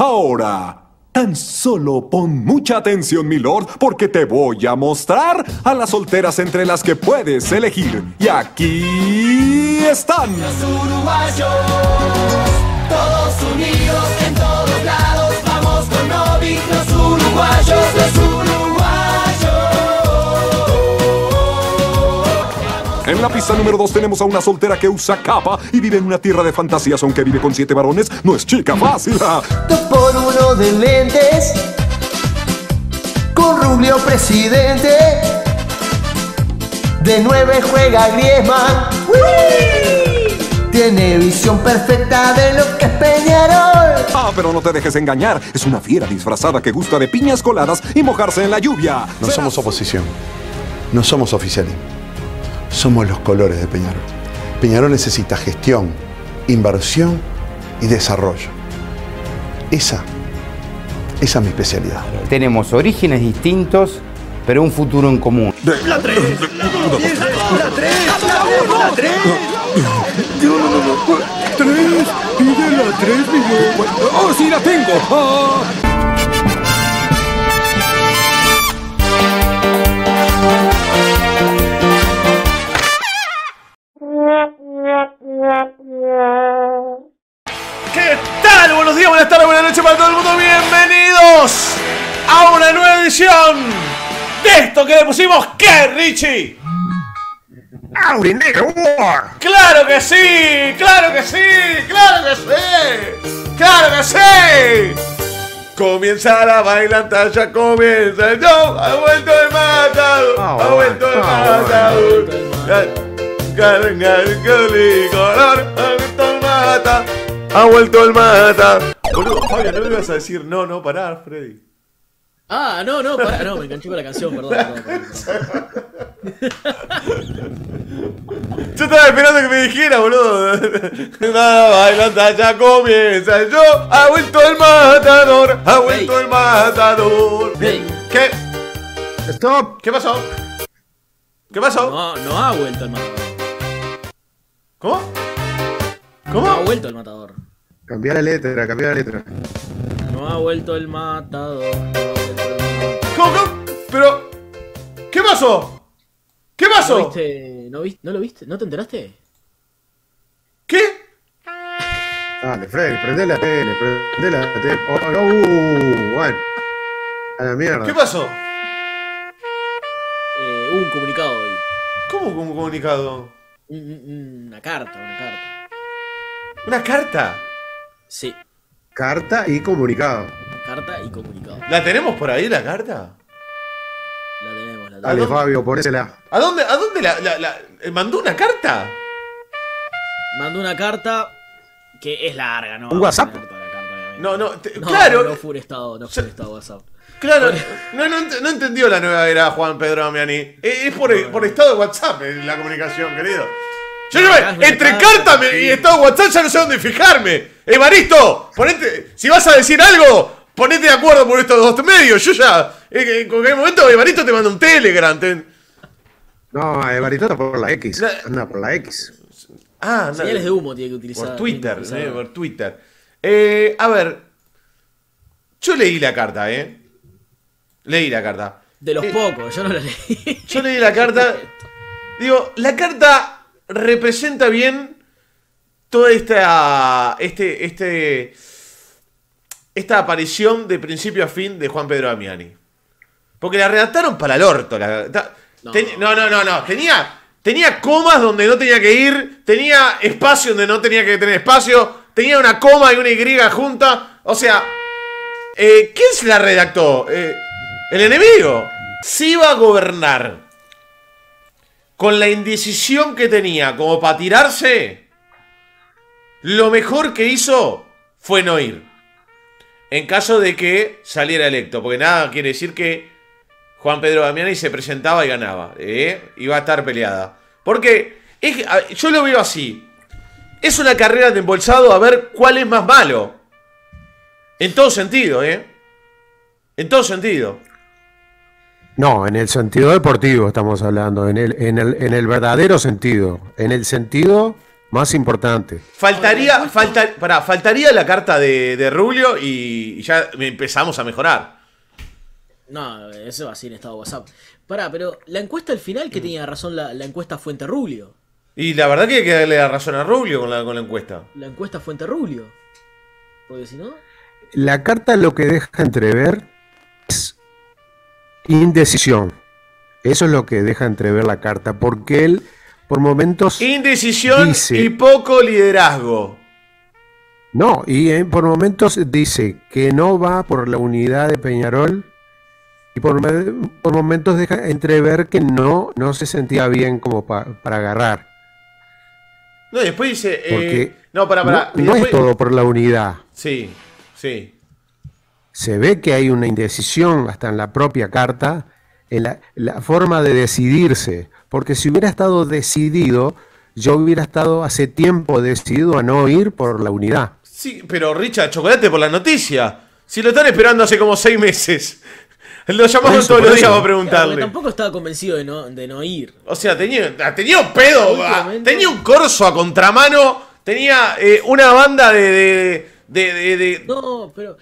Ahora, tan solo pon mucha atención, mi lord, porque te voy a mostrar a las solteras entre las que puedes elegir. Y aquí están. todos unidos en todos lados, vamos con uruguayos, En la pista número 2 tenemos a una soltera que usa capa y vive en una tierra de fantasías, aunque vive con siete varones, no es chica fácil. Dos por uno de lentes, con Rubio presidente, de nueve juega Griezmann. Tiene visión perfecta de lo que es Peñarol. Ah, pero no te dejes engañar. Es una fiera disfrazada que gusta de piñas coladas y mojarse en la lluvia. No somos oposición. No somos oficialismo somos los colores de Peñarol. Peñarol necesita gestión, inversión y desarrollo. Esa, esa es mi especialidad. Tenemos orígenes distintos, pero un futuro en común. La 3, la 3, la 3, la 3. Tres, pide la tres, Oh, sí, la tengo. Ah. a todo el mundo, bienvenidos a una nueva edición de esto que le pusimos que Richie. War. ¡Claro que sí! ¡Claro que sí! ¡Claro que sí! ¡Claro que sí! Comienza la bailantalla, comienza el show. Ha vuelto el matador, ha ah, vuelto el ah, matador. Color, ha vuelto el matador. Ha vuelto el MATADOR Boludo, Fabio, no le ibas a decir no, no, pará, Freddy. Ah, no, no, pará, no, me enganché con la canción, perdón. perdón, Yo estaba esperando que me dijera, boludo. Nada, bailanta ya comienza. Yo, ha vuelto el matador, ha vuelto el matador. ¿Qué? Stop. ¿Qué pasó? ¿Qué pasó? No, no ha vuelto el matador. ¿Cómo? ¿Cómo? No ha vuelto el matador. Cambiar la letra, cambiar la letra. No ha vuelto el matador. ¿Cómo, cómo? Pero. ¿Qué pasó? ¿Qué pasó? ¿No, viste, no, viste, ¿No lo viste? ¿No te enteraste? ¿Qué? Dale, Freddy, prende la tele, prende la tele. Oh, uh, bueno. A la mierda. ¿Qué pasó? Eh, hubo un comunicado hoy. ¿Cómo un comunicado? Una carta, una carta. ¿Una carta? Sí. Carta y comunicado. Carta y comunicado. ¿La tenemos por ahí la carta? La tenemos, la tenemos. Dale, Fabio, ponésela. ¿A dónde, a dónde la, eh, mandó una carta? Mandó una carta que es larga, ¿no? ¿Un WhatsApp? No, no, no, claro. No fue un estado, no fue un estado WhatsApp. Claro, no, no, no, entendió la nueva era Juan Pedro Damiani. Eh, es, por, por estado de WhatsApp eh, la comunicación, querido. Yo entre carta y estado de WhatsApp ya no sé dónde fijarme. Evaristo, ponete, si vas a decir algo, ponete de acuerdo por estos dos medios. Yo ya, eh, en cualquier momento, Evaristo te manda un Telegram. No, Evaristo está por la X. Anda por la X. Ah, Señales de humo tiene que utilizar. Por Twitter, eh, por Twitter. Eh, a ver, yo leí la carta, ¿eh? Leí la carta. De los eh, pocos, yo no la leí. Yo leí la carta. Digo, la carta representa bien toda esta. Este, este, esta aparición de principio a fin de Juan Pedro Amiani. Porque la redactaron para el orto. no. no, no, no, Tenía, tenía comas donde no tenía que ir. Tenía espacio donde no tenía que tener espacio. Tenía una coma y una Y junta. O sea, eh, ¿quién se la redactó? Eh, el enemigo. Si iba a gobernar con la indecisión que tenía como para tirarse, lo mejor que hizo fue no ir. En caso de que saliera electo, porque nada quiere decir que Juan Pedro Damiani se presentaba y ganaba. ¿eh? Iba a estar peleada. Porque es, yo lo veo así. Es una carrera de embolsado a ver cuál es más malo. En todo sentido, ¿eh? En todo sentido. No, en el sentido deportivo estamos hablando, en el, en el, verdadero sentido, en el sentido más importante. Faltaría, falta, faltaría la carta de, de Rubio y ya empezamos a mejorar. No, eso va a estado WhatsApp. Pará, pero la encuesta al final que tenía razón la, encuesta Fuente Rubio. Y la verdad que hay que darle la razón a Rubio con la, con la encuesta. La encuesta Fuente Rubio. Porque si no. La carta lo que deja entrever es Indecisión. Eso es lo que deja entrever la carta, porque él por momentos... Indecisión y poco liderazgo. No, y por momentos dice que no va por la unidad de Peñarol y por, momentos deja entrever que no, no se sentía bien como para agarrar. No, después dice... Eh, no, para, No, es todo por la unidad. Sí, sí se ve que hay una indecisión hasta en la propia carta, en la, forma de decidirse, porque si hubiera estado decidido, yo hubiera estado hace tiempo decidido a no ir por la unidad. Sí, pero Richard, chocolate por la noticia. Si lo están esperando hace como seis meses. Lo llamaron todos los días para preguntarle. Pero tampoco estaba convencido de no, de no, ir. O sea, tenía, tenía un pedo. Ah, tenía un corso a contramano. Tenía eh, una banda de, de, de, No, pero.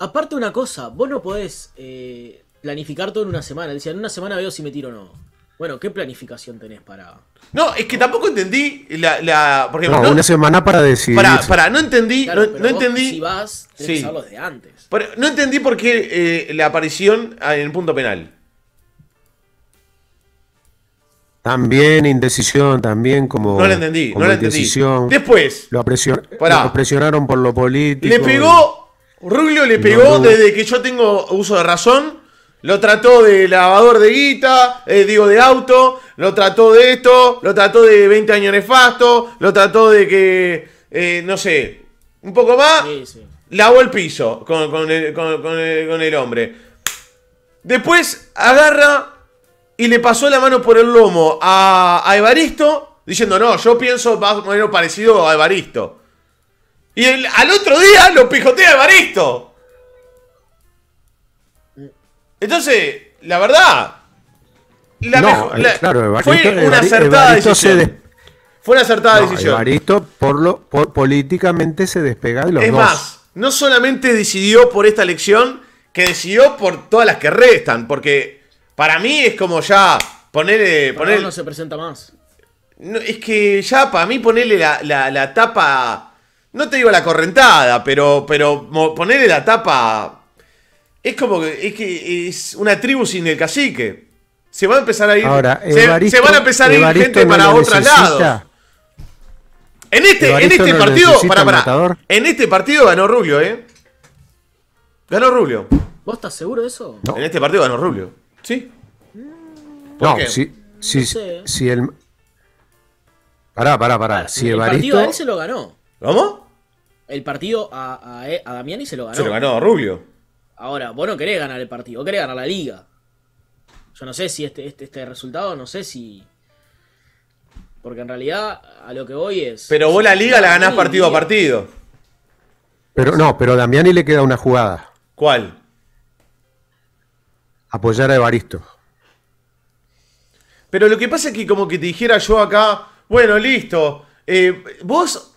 Aparte una cosa, vos no podés eh, planificar todo en una semana. decía en una semana veo si me tiro o no. Bueno, ¿qué planificación tenés para...? No, es que tampoco entendí la... no, una semana para decidir. Para, para no entendí... no, entendí... Si vas, tenés sí. los de antes. Pero no entendí por qué eh, la aparición ah, en el punto penal. También indecisión, también como. No la entendí, no la entendí. Después. Lo, lo, presionaron por lo político. Le pegó Ruglio le pegó desde que yo tengo uso de razón. Lo trató de lavador de guita, eh, digo de auto, lo trató de esto, lo trató de 20 años nefasto, lo trató de que, eh, no sé, un poco más, lavó el piso con, el, hombre. Después agarra y le pasó la mano por el lomo a, Evaristo, diciendo, no, yo pienso más o parecido a Evaristo. Y al otro día lo pijotea Evaristo. Entonces, la verdad. no, fue, una acertada decisión. fue una acertada decisión. Evaristo, por lo, políticamente, se despega de los Es más, no solamente decidió por esta elección, que decidió por todas las que restan. Porque para mí es como ya ponerle. poner no se presenta más. No, es que ya para mí ponerle la, la tapa no te digo la correntada, pero, pero ponerle la tapa. Es como que es, una tribu sin el cacique. Se va a empezar a ir. se, van a empezar a ir gente para otro lado En este, este partido. Para, para, en este partido ganó Rubio, ¿eh? Ganó Rubio. ¿Vos estás seguro de eso? En este partido ganó Rubio. Sí. No, sí. si, si, el. Pará, pará, pará. si el partido él se lo ganó. ¿Cómo? El partido a, a, eh, a Damiani se lo ganó. Se lo ganó a Rubio. Ahora, vos no querés ganar el partido, querés ganar la liga. Yo no sé si este, este, este, resultado, no sé si. Porque en realidad a lo que voy es. Pero vos la liga la ganás partido a partido. Pero no, pero a Damiani le queda una jugada. ¿Cuál? Apoyar a Evaristo. Pero lo que pasa es que como que te dijera yo acá, bueno, listo. Eh, vos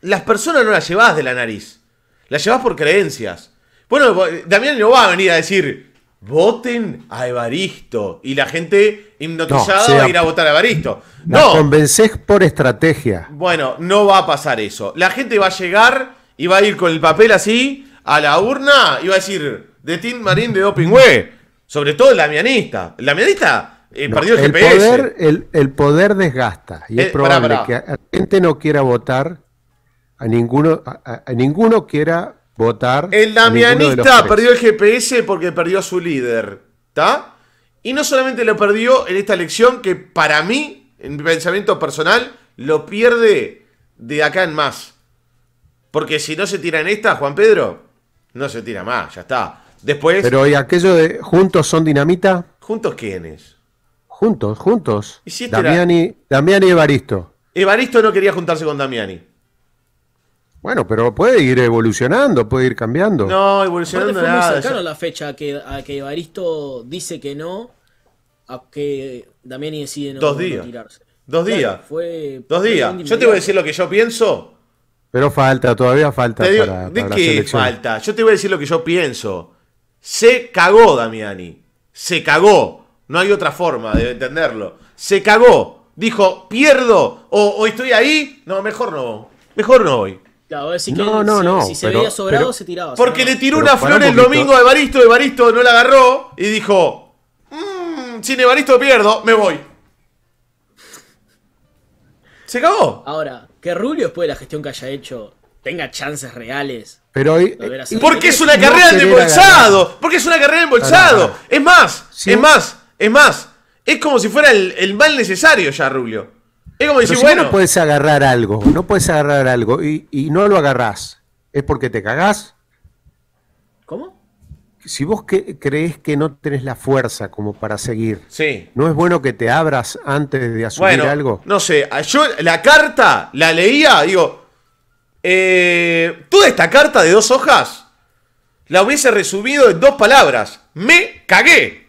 las personas no las llevas de la nariz, las llevas por creencias. Bueno, Damián no va a venir a decir, voten a Evaristo. Y la gente hipnotizada va a ir a votar a Evaristo. No. convences por estrategia. Bueno, no va a pasar eso. La gente va a llegar y va a ir con el papel así a la urna y va a decir, de team Marín de Dopingüe. Sobre todo el damianista El damianista eh, El, el, GPS. Poder, el, el, poder desgasta y es eh, probable que la gente no quiera votar a ninguno, a, ninguno quiera votar. El Damianista perdió el GPS porque perdió a su líder. ¿Está? Y no solamente lo perdió en esta elección, que para mí, en mi pensamiento personal, lo pierde de acá en más. Porque si no se tira en esta, Juan Pedro, no se tira más, ya está. Después. Pero ¿y aquello de juntos son dinamita? ¿Juntos quiénes? Juntos, juntos. Este Damiani, Damiani y Evaristo. Evaristo no quería juntarse con Damiani. Bueno, pero puede ir evolucionando, puede ir cambiando. No, evolucionando nada. Muy cercano la fecha a que, Evaristo dice que no, a que Damiani decide no, Dos Dos días. fue Dos días. Yo te voy a decir lo que yo pienso. Pero falta, todavía falta. para, ¿De qué falta? Yo te voy a decir lo que yo pienso. Se cagó Damiani. Se cagó. No hay otra forma de entenderlo. Se cagó. Dijo, pierdo o, o estoy ahí. No, mejor no. Mejor no voy no, no, no, si se veía sobrado, se tiraba. Porque le tiró una flor el domingo a Evaristo, Evaristo no la agarró y dijo: mmm, Sin Evaristo pierdo, me voy. Se acabó. Ahora, que Rubio, después de la gestión que haya hecho, tenga chances reales. Pero hoy, porque es una carrera de embolsado. Porque es una carrera de embolsado. Es más, es más, es más. Es como si fuera el, el mal necesario ya, Rubio si bueno. No puedes agarrar algo, no puedes agarrar algo y, no lo agarrás. ¿Es porque te cagás? ¿Cómo? Si vos que, crees que no tenés la fuerza como para seguir, sí. ¿no es bueno que te abras antes de asumir algo? No sé, yo la carta la leía, digo, eh, toda esta carta de dos hojas la hubiese resumido en dos palabras. Me cagué.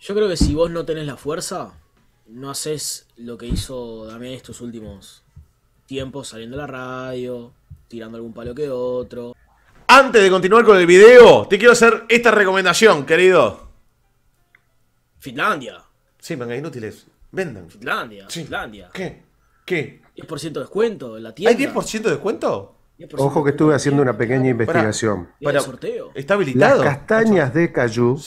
Yo creo que si vos no tenés la fuerza, no haces lo que hizo Damián estos últimos tiempos saliendo a la radio, tirando algún palo que otro. Antes de continuar con el video, te quiero hacer esta recomendación, querido. Finlandia. Sí, manga inútiles. Vendan. Finlandia, Finlandia. ¿Qué? ¿Qué? 10% de descuento en la tienda. ¿Hay 10% de descuento? Ojo que estuve haciendo una pequeña investigación. Para, sorteo. Está habilitado. Las castañas de cayú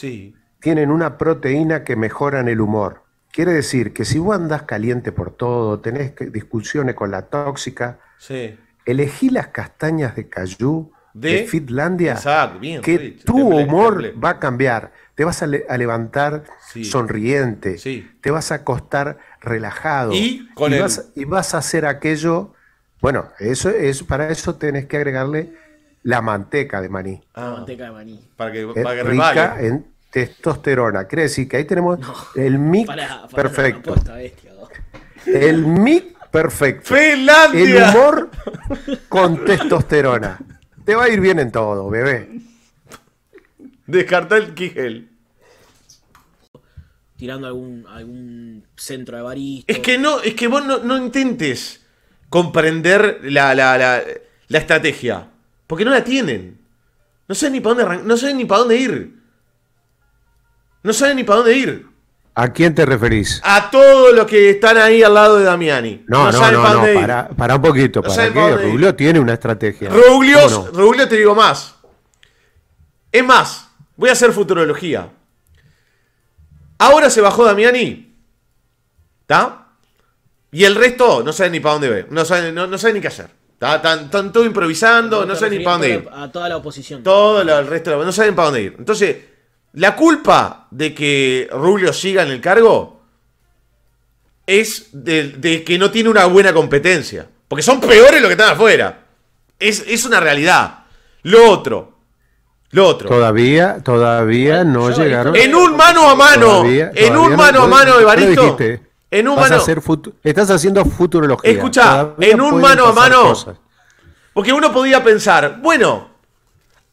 tienen una proteína que mejoran el humor. Quiere decir que si vos andás caliente por todo, tenés discusiones con la tóxica, elegí las castañas de cayú de, Finlandia, Fitlandia, que tu humor va a cambiar. Te vas a, levantar sonriente, te vas a acostar relajado y, vas, a hacer aquello. Bueno, eso es para eso tenés que agregarle la manteca de maní. Ah, manteca de maní. Para que, para rica testosterona. Quiere decir que ahí tenemos el mic perfecto. El mic perfecto. ¡Finlandia! El humor con testosterona. Te va a ir bien en todo, bebé. Descartá el Kigel. Tirando algún, centro de barista. Es que no, es que vos no, intentes comprender la, estrategia. Porque no la tienen. No sé ni para dónde, no sé ni para dónde ir. No saben ni para dónde ir. ¿A quién te referís? A todos los que están ahí al lado de Damiani. No, no, no, no, no para, para, un poquito. ¿Para qué? Ruglio tiene una estrategia. Ruglio, te digo más. Es más, voy a hacer futurología. Ahora se bajó Damiani. ¿Está? Y el resto no saben ni para dónde ir. No saben, no, ni qué hacer. Están, todo improvisando, no saben ni para dónde ir. A toda la oposición. Todo el resto, no saben para dónde ir. Entonces, la culpa de que Rubio siga en el cargo es de, que no tiene una buena competencia. Porque son peores los que están afuera. Es, una realidad. Lo otro. Lo otro. Todavía, todavía no llegaron. En un mano a mano. en un mano a mano, Evaristo. En un mano. estás haciendo futurología. Escucha, en un mano a mano. Porque uno podía pensar, bueno,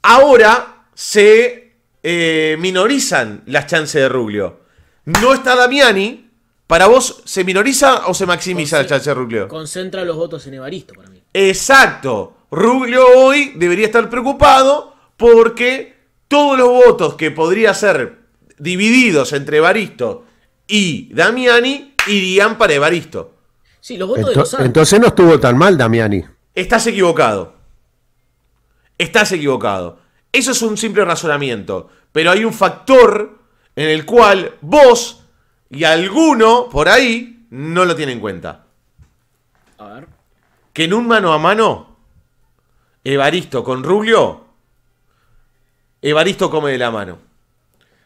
ahora se eh, minorizan las chances de Ruglio No está Damiani. ¿Para vos se minoriza o se maximiza la chance de Ruglio? Concentra los votos en Evaristo para mí. Exacto. Ruglio hoy debería estar preocupado porque todos los votos que podría ser divididos entre Evaristo y Damiani irían para Evaristo. Entonces no estuvo tan mal Damiani. Estás equivocado. Estás equivocado. Eso es un simple razonamiento. Pero hay un factor en el cual vos y alguno por ahí no lo tienen en cuenta. A ver. Que en un mano a mano, Evaristo con Rubio, Evaristo come de la mano.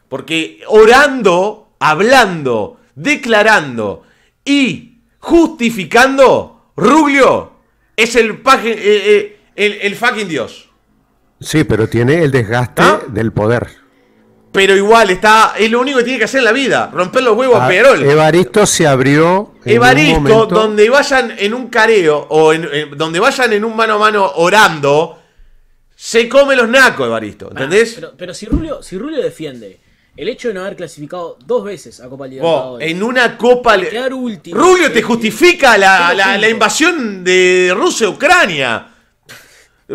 Porque orando, hablando, declarando y justificando, Rubio es el, eh, eh, el fucking Dios. Sí, pero tiene el desgaste ¿Ah? del poder. Pero igual, está, es lo único que tiene que hacer en la vida, romper los huevos ah, a, Perol. Evaristo se abrió. Evaristo, donde vayan en un careo o en, donde vayan en un mano a mano orando, se come los nacos, Evaristo. ¿Entendés? Pero, si, Rulio, si Rulio defiende el hecho de no haber clasificado dos veces a Copa Libertadores. en una Copa último Rulio te eh, justifica la, la, invasión de Rusia a Ucrania.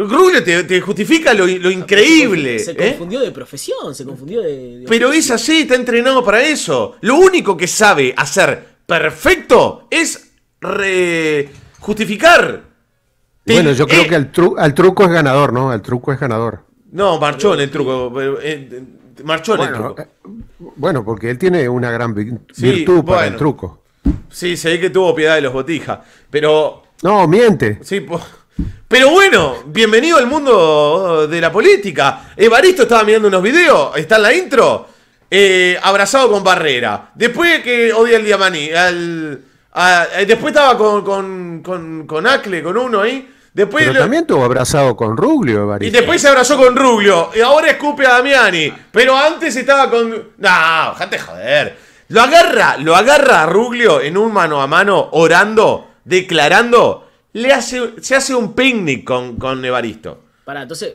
Rugle te, justifica lo, increíble. Se ¿eh? confundió de profesión, se confundió de, Pero es así, está entrenado para eso. Lo único que sabe hacer perfecto es re justificar. Bueno, yo creo eh, que al truco es ganador, ¿no? El truco es ganador. No, marchó en el truco. Eh, marchó en el truco. Bueno, porque él tiene una gran virtud para el truco. Sí, se que tuvo piedad de los botijas. Pero. No, miente. Sí, pues. Pero bueno, bienvenido al mundo de la política. Evaristo estaba mirando unos videos, está en la intro, eh, abrazado con Barrera. Después que odia el Diamani. al, eh, después estaba con, con, Acle, con uno ahí. Después también tuvo abrazado con Ruglio, Evaristo. Y después se abrazó con Ruglio. Y ahora escupe a Damiani. Pero antes estaba con. No, déjate joder. Lo agarra, lo agarra a Ruglio en un mano a mano, orando, declarando hace, se hace un picnic con, con Evaristo. Para, entonces,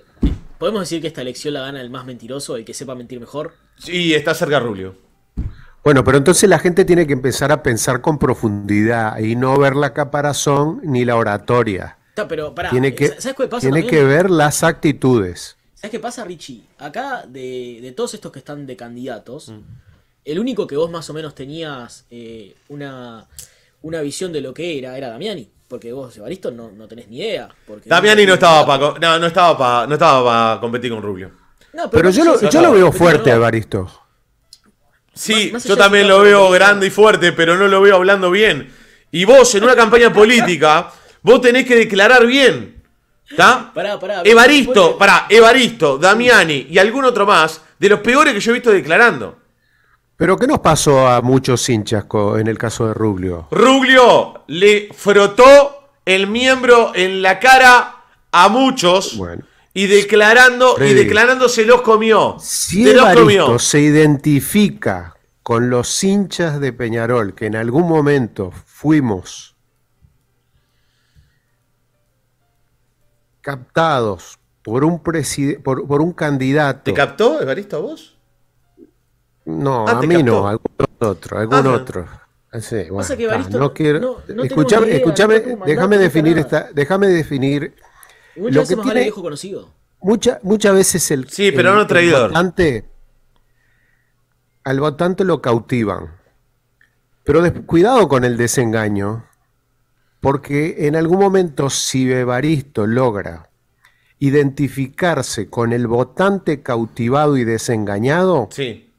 ¿podemos decir que esta elección la gana el más mentiroso, el que sepa mentir mejor? Sí, está cerca Rulio. Bueno, pero entonces la gente tiene que empezar a pensar con profundidad y no ver la caparazón ni la oratoria. pero tiene que, qué pasa Tiene que ver las actitudes. ¿Sabes qué pasa, Richie? Acá, de, todos estos que están de candidatos, el único que vos más o menos tenías eh, una, una visión de lo que era, era Damiani. Porque vos, Evaristo, no, tenés ni idea. Damiani no estaba para no, estaba no competir con Rubio. pero, yo, lo, yo lo, veo fuerte a Evaristo. Sí, yo también lo veo grande y fuerte, pero no lo veo hablando bien. Y vos, en una campaña política, vos tenés que declarar bien. ¿Está? Evaristo, para Evaristo, Damiani y algún otro más, de los peores que yo he visto declarando. Pero ¿qué nos pasó a muchos hinchas en el caso de Ruglio? Ruglio le frotó el miembro en la cara a muchos. Y declarando, y se los comió. se los comió. se identifica con los hinchas de Peñarol, que en algún momento fuimos captados por un, por un candidato. ¿Te captó Evaristo a vos? No, ah, a mí no, algún otro, ah, algún otro. Ah, no quiero. escuchame, déjame definir esta, déjame definir. Muchas lo veces que conocido. muchas veces el, sí, pero no traidor. votante, al votante lo cautivan. Pero cuidado con el desengaño, porque en algún momento si Bevaristo logra identificarse con el votante cautivado y desengañado, sí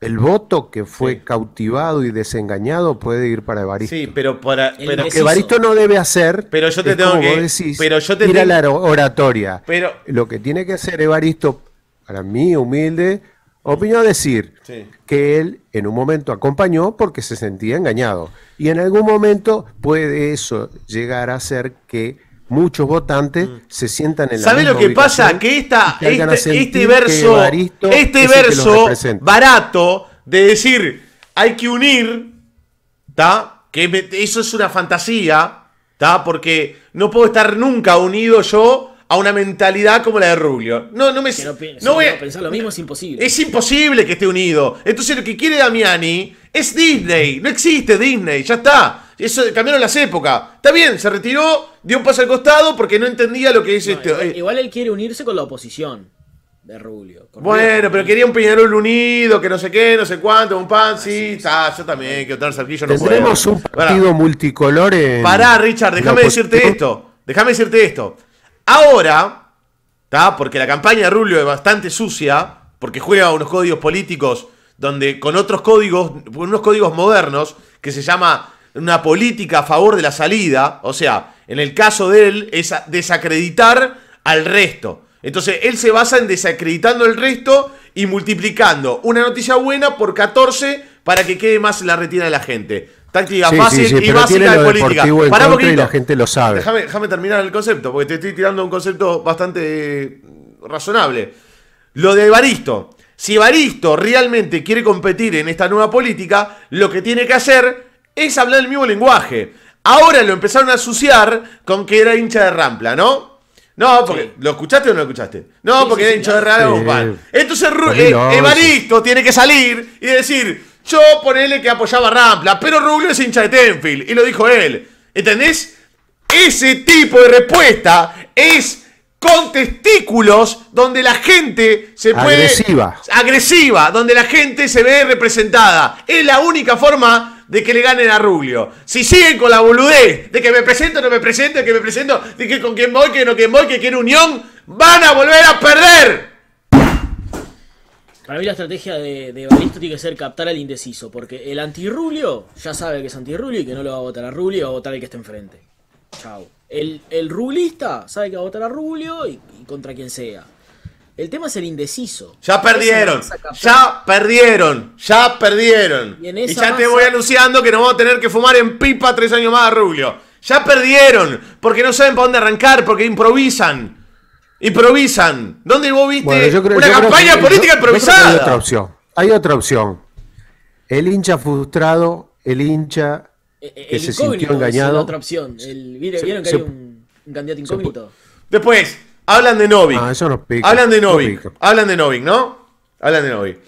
el voto que fue cautivado y desengañado puede ir para Evaristo. Sí, pero para que Evaristo no debe hacer. Pero yo te tengo que decís, pero yo te ir a la oratoria. Pero lo que tiene que hacer Evaristo, para mí humilde opinión, decir que él en un momento acompañó porque se sentía engañado y en algún momento puede eso llegar a ser que muchos votantes mm. se sientan en la ¿Sabe lo que pasa? Que esta, este, este verso, este barato de decir hay que unir, está, que eso es una fantasía, está porque no puedo estar nunca unido yo a una mentalidad como la de Rubio. No, no me. No, no voy a, pensar lo mismo es imposible. Es imposible que esté unido. Entonces lo que quiere Damiani es Disney. No existe Disney, ya está. Eso, cambiaron las épocas. Está bien, se retiró, dio un paso al costado porque no entendía lo que dice este. Igual, él quiere unirse con la oposición de Rulio. Bueno, pero quería un Peñarol unido, que no sé qué, no sé cuánto, un pan, ah, sí, yo también, que otro cerquillo no Tendremos Tenemos un partido multicolores. multicolor Pará, Richard, déjame decirte esto. Déjame decirte esto. Ahora, porque la campaña de Rulio es bastante sucia, porque juega unos códigos políticos donde con otros códigos, unos códigos modernos, que se llama una política a favor de la salida, o sea, en el caso de él es desacreditar al resto. Entonces él se basa en desacreditando el resto y multiplicando una noticia buena por 14 para que quede más en la retina de la gente. Táctica fácil y básica de política. ...para poquito. la gente lo sabe. Déjame, déjame terminar el concepto, porque te estoy tirando un concepto bastante eh, razonable. Lo de Evaristo. Si Evaristo realmente quiere competir en esta nueva política, lo que tiene que hacer es hablar el mismo lenguaje. Ahora lo empezaron a asociar con que era hincha de Rampla, ¿no? No, porque. ¿Lo escuchaste o no lo escuchaste? No, porque era hincha de Rampla. Entonces eh, Evaristo tiene que salir y decir: Yo ponele que apoyaba a Rampla, pero Rubio es hincha de Tenfield. Y lo dijo él. ¿Entendés? Ese tipo de respuesta es con testículos donde la gente se puede. Agresiva. Agresiva, donde la gente se ve representada. Es la única forma de que le ganen a Rubio. Si siguen con la boludez de que me presento, no me presento, de que me presento, de que con quien voy, que no quién voy, que quiero unión, van a volver a perder. Para mí la estrategia de, de tiene que ser captar al indeciso, porque el anti antirrulio ya sabe que es Rulio y que no lo va a votar a Rubio, va a votar el que está enfrente. Chao. El, el sabe que va a votar a Rulio y contra quien sea. El tema es el indeciso. Ya perdieron, ya perdieron, ya perdieron. Y, ya te voy anunciando que no vamos a tener que fumar en pipa tres años más, Rubio. Ya perdieron, porque no saben para dónde arrancar, porque improvisan. Improvisan. ¿Dónde vos viste una campaña política improvisada? hay otra opción. Hay otra opción. El hincha frustrado, el hincha eh, eh, que se sintió engañado. otra opción. El, ¿Vieron, que hay un, un candidato incógnito? Después, Hablan de Novik. Ah, Hablan de Novik. Hablan de Novik, ¿no? Hablan de Novik.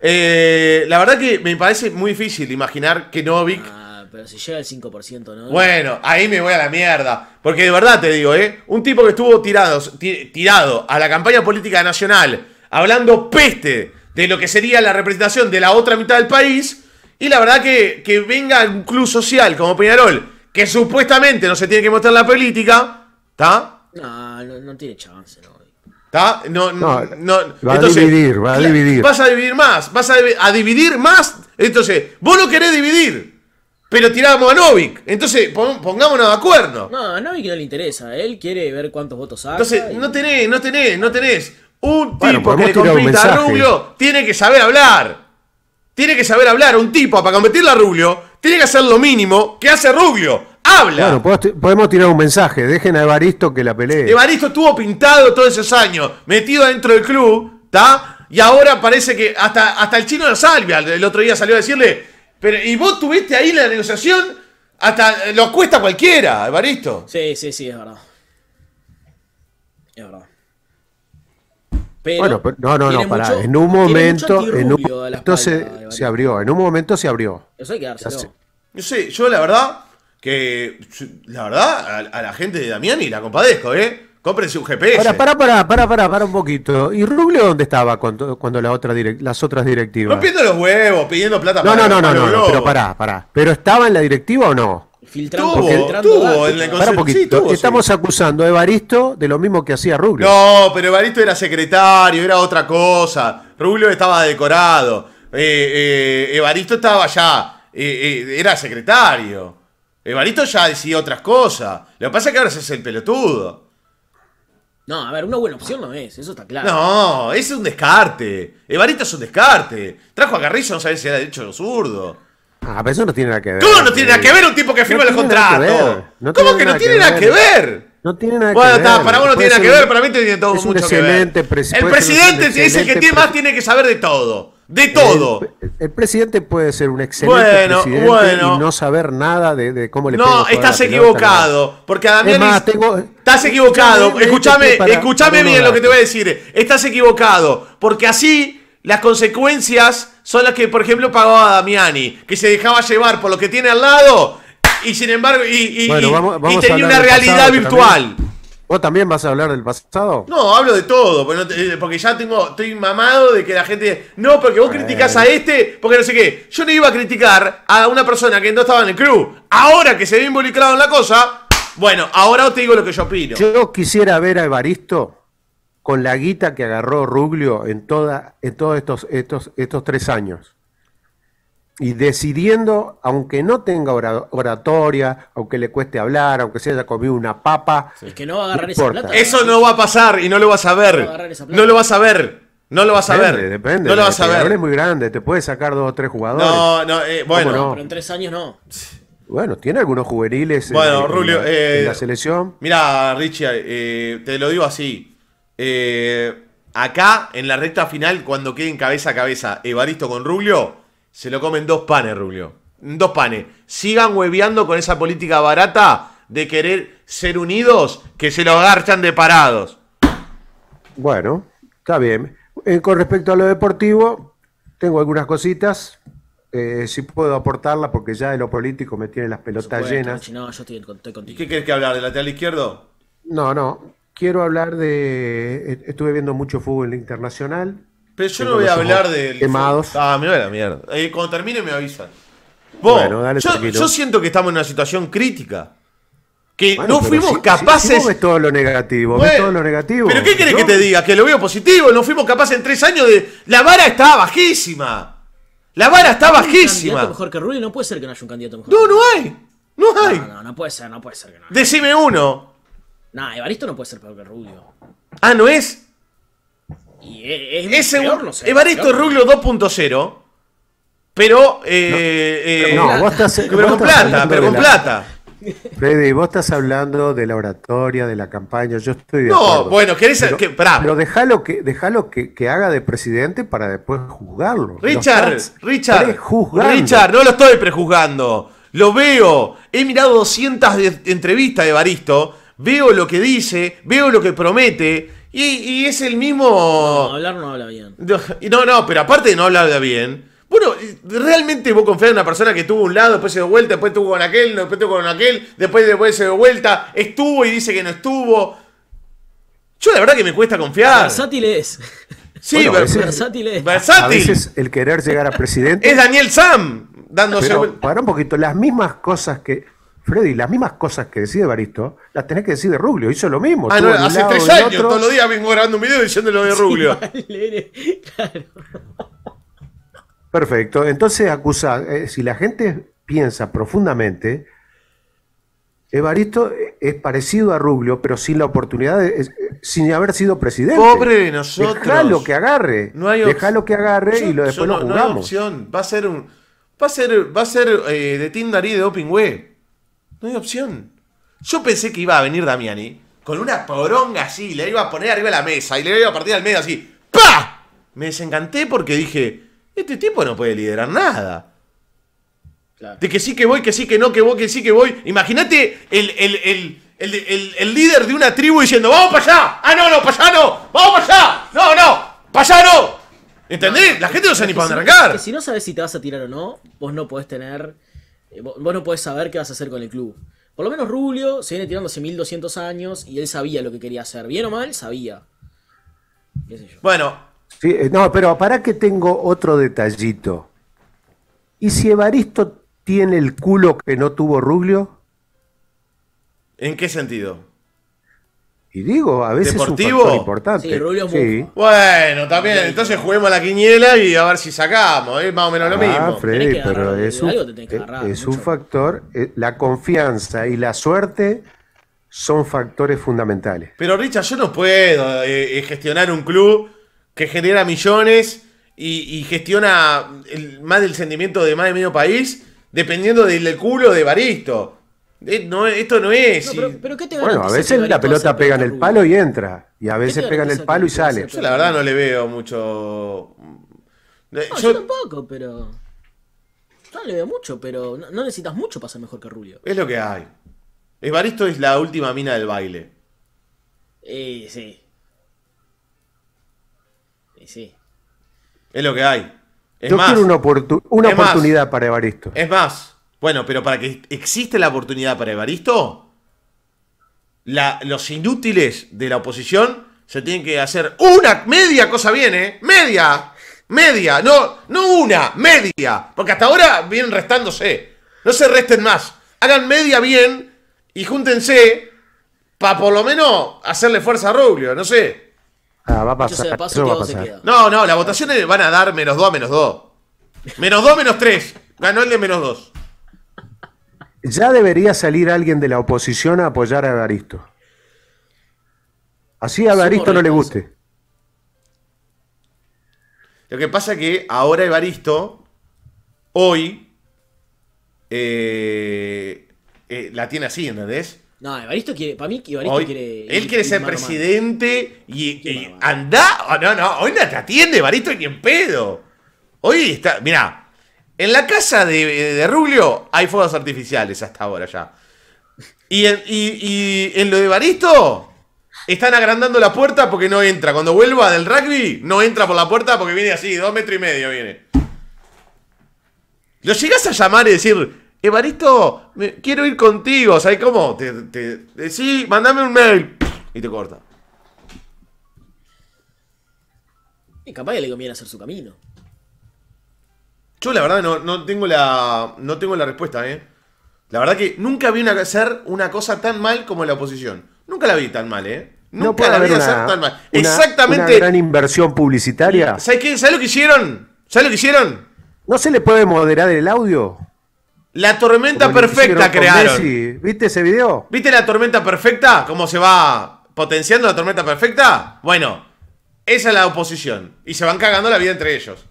Eh, la verdad que me parece muy difícil imaginar que Novik. Ah, pero si llega el 5%, ¿no? Bueno, ahí me voy a la mierda. Porque de verdad te digo, ¿eh? Un tipo que estuvo tirado, tirado a la campaña política nacional, hablando peste de lo que sería la representación de la otra mitad del país. Y la verdad que, que venga un club social como Peñarol, que supuestamente no se tiene que mostrar la política, ¿está? No, no, tiene chance, no. ¿Está? No, no, Va a dividir, va a dividir. Vas a dividir más, vas a, dividir más. Entonces, vos no querés dividir, pero tiramos a Novik. Entonces, pongámonos de acuerdo. No, a Novik no le interesa, él quiere ver cuántos votos saca. Entonces, no tenés, no tenés, no tenés. Un tipo que compita a Rubio tiene que saber hablar. Tiene que saber hablar. Un tipo para competirle a Rubio tiene que hacer lo mínimo que hace Rubio podemos tirar un mensaje. Dejen a Evaristo que la pelee. Evaristo estuvo pintado todos esos años, metido dentro del club, ¿está? Y ahora parece que hasta, hasta el chino de Salvia el otro día salió a decirle, pero ¿y vos tuviste ahí la negociación? Hasta eh, lo cuesta cualquiera, Evaristo. Sí, sí, sí, es verdad. Es verdad. bueno, no, no, no, pará. en un momento, en se, abrió. En un momento se abrió. Yo sé, yo la verdad, que la verdad, a, la gente de y la compadezco, ¿eh? Cómprense un GPS. Para, para, para, para, para, para un poquito. ¿Y Ruglio dónde estaba cuando, cuando la otra las otras directivas? Rompiendo los huevos, pidiendo plata para No, no, no, no, pero pará, pará. ¿Pero estaba en la directiva o no? Filtrando, poquito. Estamos acusando a Evaristo de lo mismo que hacía Ruglio. No, pero Evaristo era secretario, era otra cosa. Ruglio estaba decorado. Eh, eh, Evaristo estaba allá. Eh, era secretario. Evaristo ya decidió otras cosas. Lo que pasa es que ahora se hace el pelotudo. No, a ver, una buena opción no es, eso está claro. No, ese es un descarte. Evaristo es un descarte. Trajo a Carrillo, no sabía si era derecho o zurdo. Ah, pero eso no tiene nada que ver. ¿Cómo no tiene nada que ver un tipo que firma los el contrato? ¿Cómo que no tiene nada que ver? No tiene nada bueno, que ver. Bueno, para vos no tiene nada que ver, para mí tiene todo mucho que ver. El presidente es el que tiene más tiene que saber de todo. De todo. El, presidente puede ser un excelente presidente y no saber nada de, cómo le No, estás equivocado. Porque a Damiani Estás equivocado. Escúchame, escúchame bien lo que te voy a decir. Estás equivocado. Porque así las consecuencias son las que, por ejemplo, pagó a Damiani, que se dejaba llevar por lo que tiene al lado y sin embargo y, tenía una realidad virtual. ¿Vos también vas a hablar del pasado? No, hablo de todo, porque eh, ya tengo, estoy mamado de que la gente. No, porque vos criticas a este, porque no sé qué. Yo no iba a criticar a una persona que no estaba en el crew. Ahora que se ve involucrado en la cosa, bueno, ahora te digo lo que yo opino. Yo quisiera ver a Evaristo con la guita que agarró Ruglio en, toda, en todos estos, estos, estos tres años y decidiendo, aunque no tenga oratoria, aunque le cueste hablar, aunque se haya comido una papa. Es que no va a agarrar esa plata. Eso no va a pasar y no lo vas a ver. No, lo vas a ver. No lo vas a ver. Depende, no lo vas a ver. es muy grande, te puede sacar dos o tres jugadores. No, no, eh, bueno. Pero en tres años no. Bueno, tiene algunos juveniles bueno, eh, en, la selección. Mira, Richie, eh, te lo digo así. acá, en la recta final, cuando queden cabeza a cabeza Evaristo con Rulio. Se lo comen dos panes, Rubio. Dos panes. Sigan hueviando con esa política barata de querer ser unidos que se lo agarchan de parados. Bueno, está bien. Eh, con respecto a lo deportivo, tengo algunas cositas. Eh, si puedo aportarlas porque ya de lo político me tienen las pelotas llenas. no, yo estoy, contigo. ¿Y qué querés que hablar? ¿Del lateral izquierdo? No, no. Quiero hablar de. Eh, estuve viendo mucho fútbol internacional. Pero yo no voy a hablar de. Quemados. Ah, me a la mierda. Eh, cuando termine me avisan. bueno, dale yo, yo, siento que estamos en una situación crítica. Que no fuimos capaces. Si, todo lo negativo, todo lo negativo. Pero ¿qué querés que te diga? Que lo veo positivo. No fuimos capaces en tres años de. La vara estaba bajísima. La vara está bajísima. mejor que no puede ser que no haya un candidato mejor. No, no hay. No hay. No, puede ser, no puede ser que no Decime uno. Nah, Evaristo no puede ser peor que Rubio. Ah, ¿no es? Evaristo Ruglio 2.0. Pero, pero con plata, pero con plata. Freddy, vos estás hablando de la oratoria, de la campaña, yo estoy de No, bueno, querés... Pero, que, pero dejalo, que, dejalo que, que, haga de presidente para después juzgarlo. Richard, Richard, Richard, no lo estoy prejuzgando. Lo veo, he mirado 200 entrevistas de Evaristo veo lo que dice, veo lo que promete y, es el mismo. No, hablar no habla bien. No, no, pero aparte de no hablar bien. Bueno, realmente vos confías en una persona que tuvo un lado, después se dio vuelta, después tuvo con aquel, después tuvo con aquel, después, después se dio vuelta, estuvo y dice que no estuvo. Yo la verdad que me cuesta confiar. Versátil es. Sí, versátil es. Versátil. A veces el querer llegar a presidente. es Daniel Sam dándose vuelta. para un poquito, las mismas cosas que Freddy, las mismas cosas que decide Evaristo las tenés que decir de Rubio. Hizo lo mismo. Ah, hace tres años, todos los días vengo grabando un video diciendo lo de Rubio. claro. Perfecto. Entonces, acusa, eh, si la gente piensa profundamente, Evaristo eh, eh, es parecido a Rubio, pero sin la oportunidad, sin haber sido presidente. Pobre de nosotros. lo que agarre. No lo que agarre y lo, después lo jugamos. Va a ser un, va a ser, va a ser de Tinder y de Open Web. No hay opción. Yo pensé que iba a venir Damiani con una poronga así, le iba a poner arriba de la mesa y le iba a partir al medio así. ¡Pa! Me desencanté porque dije, este tipo no puede liderar nada. De que sí que voy, que sí que no, que voy, que sí que voy. Imagínate el, líder de una tribu diciendo, vamos para allá. Ah, no, no, para allá no. Vamos para allá. No, no. Para allá no. ¿Entendés? la gente no sabe ni para dónde arrancar. Si, si no sabes si te vas a tirar o no, vos no podés tener eh, vos no podés saber qué vas a hacer con el club. Por lo menos Rubio se viene tirando hace 1200 años y él sabía lo que quería hacer. Bien o mal, sabía. Bueno. Eh, no, pero para que tengo otro detallito. ¿Y si Evaristo tiene el culo que no tuvo Rubio? ¿En qué sentido? Y digo, a veces es un importante. Bueno, también, entonces juguemos a la quiniela y a ver si sacamos, ¿eh? más o menos lo ah, mismo. Freddy, pero es un, eh, factor, eh, la confianza y la suerte son factores fundamentales. Pero Richard, yo no puedo gestionar un club que genera millones y, gestiona más del sentimiento de más de medio país dependiendo del, del culo de Baristo. Eh, esto no es. pero, te bueno, a veces la pelota pega en el palo y entra. Y a veces pega en el palo y sale. Yo la verdad no le veo mucho. Mm, no, eh, yo... tampoco, pero. no le veo mucho, pero no, necesitas mucho para ser mejor que Rubio. Es lo que hay. Evaristo es la última mina del baile. Eh, sí. sí. Es lo que hay. yo quiero una, oportunidad para Evaristo. Es más, bueno, pero para que existe la oportunidad para Evaristo, los inútiles de la oposición se tienen que hacer una media cosa bien, ¿eh? Media. Media. No, no una, media. Porque hasta ahora vienen restándose. No se resten más. Hagan media bien y júntense para por lo menos hacerle fuerza a Rubio, no sé. Ah, va a pasar. no, no, las votaciones van a dar menos 2 a menos 2. Menos 2 menos 3. Ganó el de menos 2. Ya debería salir alguien de la oposición a apoyar a Evaristo. Así a Evaristo no le guste. Lo que pasa que ahora Evaristo, hoy, eh, eh, la tiene así, ¿entendés? No, Evaristo quiere, para mí Evaristo quiere... Él quiere ser presidente y, anda... no, no, hoy no te atiende Evaristo ¿quién pedo. Hoy está, mira, en la casa de, de Rubio hay fuegos artificiales hasta ahora ya. Y en, y, en lo de Baristo están agrandando la puerta porque no entra. Cuando vuelva del rugby, no entra por la puerta porque viene así, dos metros y medio viene. Lo llegas a llamar y decir, Evaristo, eh, quiero ir contigo, ¿sabes cómo? Te, te, sí, mandame un mail y te corta. Y capaz que le conviene hacer su camino. Yo la verdad no, no, tengo la. No tengo la respuesta, eh. La verdad que nunca vi una, hacer una cosa tan mal como la oposición. Nunca la vi tan mal, eh. Nunca no la vi hacer tan mal. Exactamente. Una gran inversión publicitaria. ¿Sabes qué? ¿Sabes lo que hicieron? ¿Sabes lo que hicieron? ¿No se le puede moderar el audio? La tormenta perfecta crearon. Sí, ¿Viste ese video? ¿Viste la tormenta perfecta? ¿Cómo se va potenciando la tormenta perfecta? Bueno, esa es la oposición. Y se van cagando la vida entre ellos.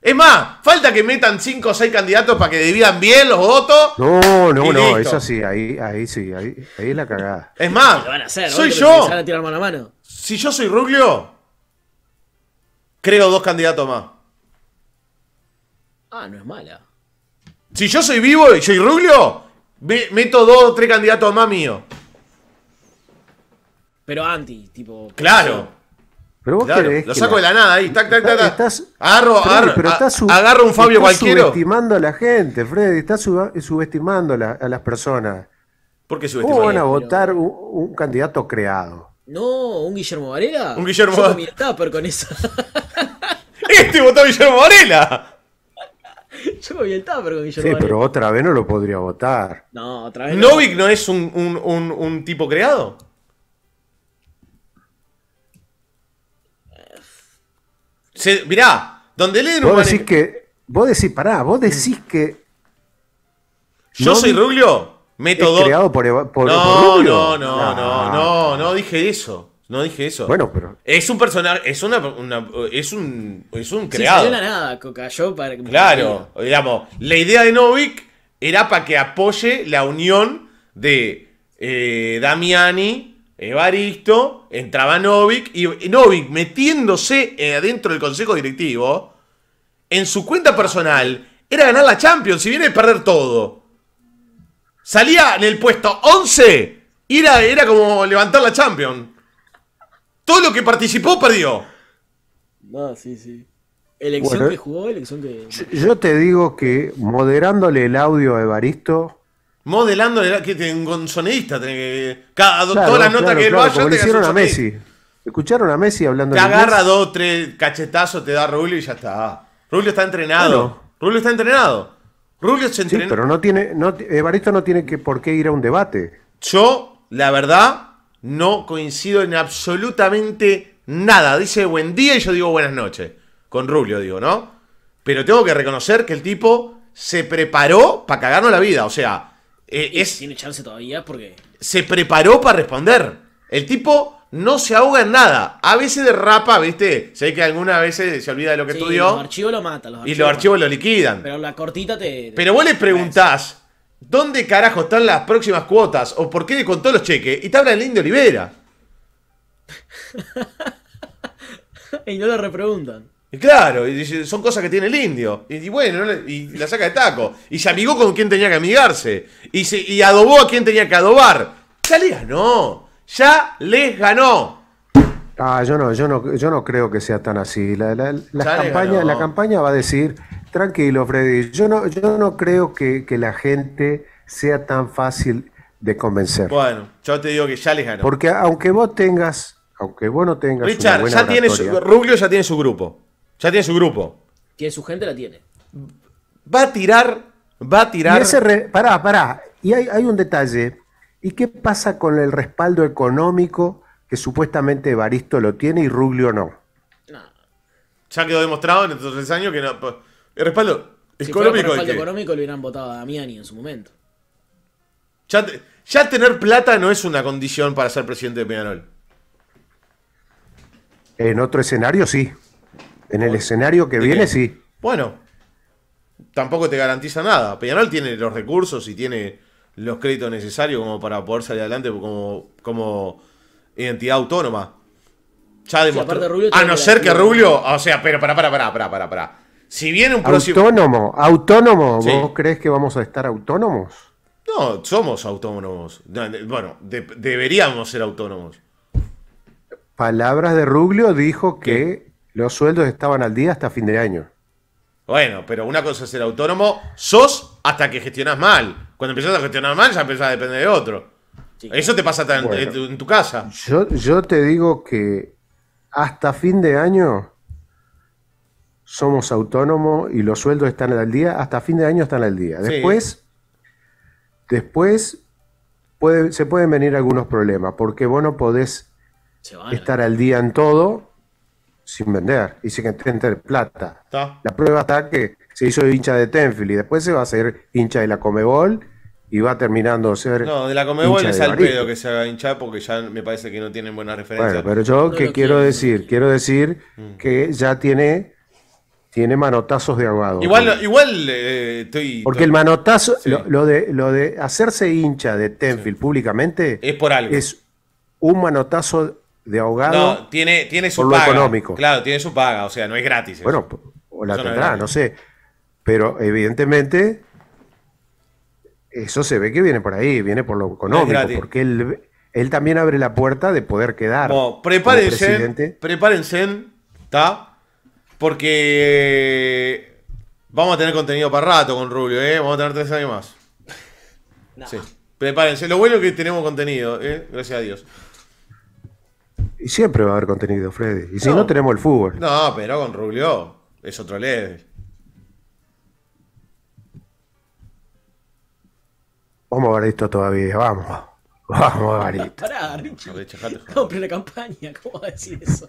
Es más, falta que metan 5 o 6 candidatos para que dividan bien los votos. No, no, no, eso sí, ahí, ahí sí, ahí, es la cagada. Es más, soy yo. Si yo soy Ruglio, creo dos candidatos más. Ah, no es mala. Si yo soy vivo y soy Ruglio, meto dos o tres candidatos más míos. Pero anti, tipo. Claro lo saco de la nada ahí, tac, tac, tac. agarro, agarro un Fabio estás cualquiera. subestimando a la gente, Freddy, estás subestimando a, las personas. ¿Por qué subestimando? ¿Cómo van a votar un, candidato creado? No, un Guillermo Varela. Un Guillermo Varela. Yo con eso. ¡Este votó a Guillermo Varela! Yo comí el tupper con Guillermo Sí, pero otra vez no lo podría votar. No, otra vez. ¿Novik no, no es un tipo creado? Se, mirá, donde leen... Vos decís que. Vos decís, pará, vos decís que. ¿Yo soy Rubio? método creado por, no, No, no, no, no, no dije eso. No dije eso. Bueno, pero. Es un personaje. Es una, es un. Es un creado. Sí, nada, Coca. para Claro. Digamos, la idea de Novik era para que apoye la unión de eh, Damiani Evaristo, entraba Novik y Novik metiéndose eh, adentro del consejo directivo, en su cuenta personal, era ganar la Champions, si viene a perder todo. Salía en el puesto 11 era, como levantar la Champions. Todo lo que participó perdió. No, sí, sí. Elección que jugó, elección que. yo te digo que moderándole el audio a Evaristo, modelando que un sonidista Tiene cada que lo claro, vaya hicieron a Messi escucharon a Messi hablando te agarra dos tres cachetazos te da Rubio y ya está Rulio está entrenado Rulio está entrenado Rubio se pero no tiene no Evaristo no tiene que por qué ir a un debate yo la verdad no coincido en absolutamente nada dice buen día y yo digo buenas noches con Rubio digo no pero tengo que reconocer que el tipo se preparó para cagarnos la vida o sea eh, tiene chance todavía porque... Se preparó para responder. El tipo no se ahoga en nada. A veces derrapa, ¿viste? Sé que algunas veces se olvida de lo que sí, estudió. Los archivos lo matan. y los archivos lo liquidan. Pero la cortita te. Pero vos le preguntás, ¿dónde carajo están las próximas cuotas? ¿O por qué le contó los cheques? Y te habla el indio Olivera. y no le repreguntan. Y claro, son cosas que tiene el indio. Y, bueno, y la saca de taco. Y se amigó con quien tenía que amigarse. Y, se, adobó a quien tenía que adobar. Ya le ganó. Ya les ganó. Ah, yo no, yo no, yo no creo que sea tan así. La, campaña, la campaña va a decir, tranquilo, Freddy, yo no, yo no creo que, la gente sea tan fácil de convencer. Bueno, yo te digo que ya les ganó. Porque aunque vos tengas, aunque vos no tengas. Richard, ya tiene su, Rubio ya tiene su grupo. Ya tiene su grupo. Tiene su gente, la tiene. Va a tirar, va a tirar. Y Pará, pará. Y hay, un detalle. ¿Y qué pasa con el respaldo económico que supuestamente Baristo lo tiene y Ruglio no? no. Ya quedó demostrado en estos tres años que no. Pues, el respaldo económico. el respaldo económico lo hubieran votado a Damiani en su momento. Ya, ya, tener plata no es una condición para ser presidente de Peñarol. En otro escenario sí. En el escenario que viene, sí. Bueno, tampoco te garantiza nada. Peñarol pues tiene los recursos y tiene los créditos necesarios como para poder salir adelante como, como identidad autónoma. Ya demostró. a no ser que Rubio, o sea, pero para, para, para, para, para, Si viene un próximo. Autónomo, ¿Vos crees que vamos a estar autónomos? No, somos autónomos. Bueno, deberíamos ser autónomos. Palabras de Rubio dijo que los sueldos estaban al día hasta fin de año. Bueno, pero una cosa es ser autónomo, sos hasta que gestionas mal. Cuando empiezas a gestionar mal, ya empiezas a depender de otro. Eso te pasa en, tu, casa. Yo, te digo que hasta fin de año somos autónomos y los sueldos están al día. Hasta fin de año están al día. Después, después se pueden venir algunos problemas porque vos no podés estar ¿eh? al día en todo sin vender. Dice que entre plata. La prueba está que se hizo hincha de Tenfield y después se va a hacer hincha de la Comebol y va terminando ser. No, de la Comebol es al pedo que se haga hincha porque ya me parece que no tienen buena referencia. Bueno, pero yo ¿qué quiero decir, quiero decir mm. que ya tiene tiene manotazos de aguado. Igual, igual eh, estoy. Porque el manotazo, lo, de, lo de hacerse hincha de Tenfield públicamente. Es por algo. Es un manotazo de ahogado. No, tiene, tiene su paga. económico. Claro, tiene su paga, o sea, no es gratis. Bueno, o la tendrá, no, sé. Pero evidentemente, eso se ve que viene por ahí, viene por lo económico, porque él, también abre la puerta de poder quedar. No, prepárense, prepárense, ¿está? Porque vamos a tener contenido para rato con Rubio, ¿eh? Vamos a tener tres años más. Sí, prepárense. Lo bueno es que tenemos contenido, ¿eh? Gracias a Dios. Y siempre va a haber contenido, Freddy. Y si no, tenemos el fútbol. No, pero con Rubio es otro level. Vamos a ver esto todavía, vamos. Vamos, esto. Pará, Richie. Compre la campaña, ¿cómo va a decir eso?